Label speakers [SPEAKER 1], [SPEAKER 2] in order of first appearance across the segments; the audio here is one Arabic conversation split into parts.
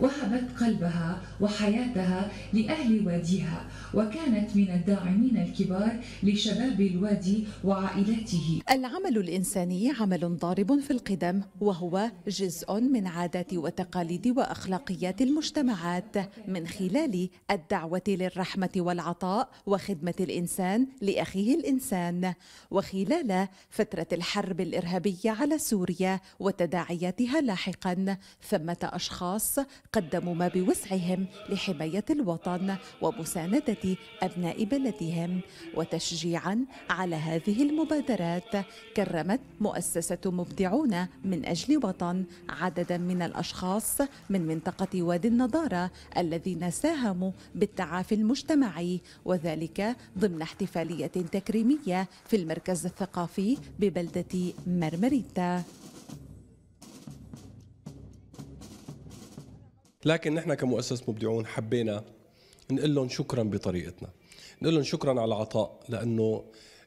[SPEAKER 1] وهبت قلبها وحياتها لأهل واديها وكانت من الداعمين الكبار لشباب الوادي وعائلاته العمل الإنساني عمل ضارب في القدم وهو جزء من عادات وتقاليد وأخلاقيات المجتمعات من خلال الدعوة للرحمة والعطاء وخدمة الإنسان لأخيه الإنسان وخلال فترة الحرب الإرهابية على سوريا وتداعياتها لاحقا ثمة أشخاص قدموا ما بوسعهم لحماية الوطن ومساندة أبناء بلدهم وتشجيعا على هذه المبادرات كرمت مؤسسة مبدعون من أجل وطن عددا من الأشخاص من منطقة وادي النضارة الذين ساهموا بالتعافي المجتمعي وذلك ضمن احتفالية تكريمية في المركز الثقافي ببلدة مرمريتا
[SPEAKER 2] لكن نحن كمؤسسه مبدعون حبينا نقول لهم شكرا بطريقتنا نقول لهم شكرا على العطاء لانه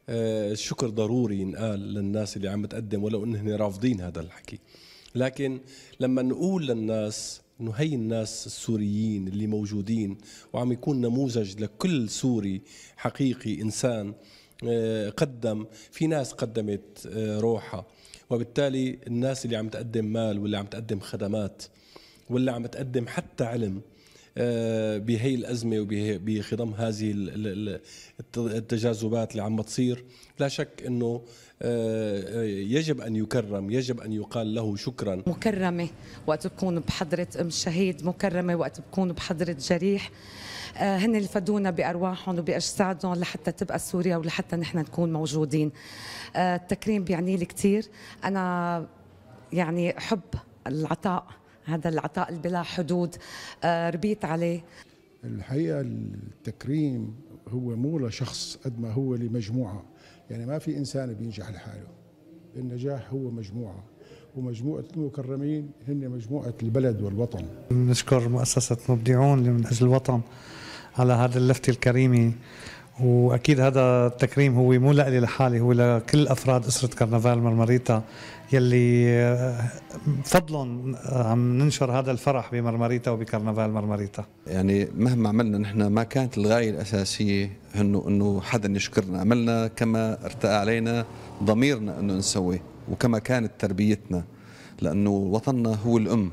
[SPEAKER 2] آه، الشكر ضروري ينقال للناس اللي عم تقدم ولو انهم رافضين هذا الحكي لكن لما نقول للناس انه هي الناس السوريين اللي موجودين وعم يكون نموذج لكل سوري حقيقي انسان آه، قدم في ناس قدمت آه، روحها وبالتالي الناس اللي عم تقدم مال واللي عم تقدم خدمات ولا عم تقدم حتى علم آه، بهي الأزمة وبخضم هذه التجاذبات اللي عم تصير لا شك أنه آه، يجب أن يكرم يجب أن يقال له شكرا مكرمة وقت بكون بحضرة أم شهيد
[SPEAKER 3] مكرمة وقت بكون بحضرة جريح آه، هن اللي فدونا بارواحهم وباجسادهم لحتى تبقى سوريا ولحتى نحن نكون موجودين التكريم بيعني لي كثير انا يعني حب العطاء هذا العطاء بلا حدود آه، ربيت عليه
[SPEAKER 2] الحقيقة التكريم هو مو لشخص قد ما هو لمجموعة يعني ما في إنسان بينجح لحاله النجاح هو مجموعة ومجموعة المكرمين هن مجموعة البلد والوطن
[SPEAKER 4] نشكر مؤسسة مبدعون من أجل الوطن على هذا اللفتة الكريمة واكيد هذا التكريم هو مو لإلي لحالي هو لكل افراد اسره كرنفال مرمريتا يلي بفضلهم آه، آه، عم ننشر هذا الفرح بمرمريتا وبكرنفال مرمريتا يعني مهما عملنا نحن ما كانت الغايه الاساسيه انه انه حدا يشكرنا عملنا كما ارتقى علينا ضميرنا انه نسوي وكما كانت تربيتنا لانه وطننا هو الام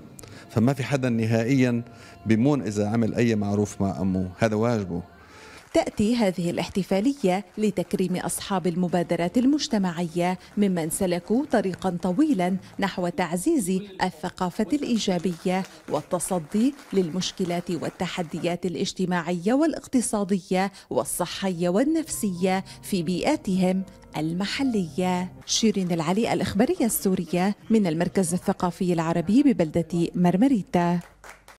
[SPEAKER 4] فما في حدا نهائيا بمون اذا عمل اي معروف مع امه هذا واجبه
[SPEAKER 1] تأتي هذه الاحتفالية لتكريم أصحاب المبادرات المجتمعية ممن سلكوا طريقا طويلا نحو تعزيز الثقافة الإيجابية والتصدي للمشكلات والتحديات الاجتماعية والاقتصادية والصحية والنفسية في بيئاتهم المحلية شيرين العلي الإخبارية السورية من المركز الثقافي العربي ببلدة مرمريتا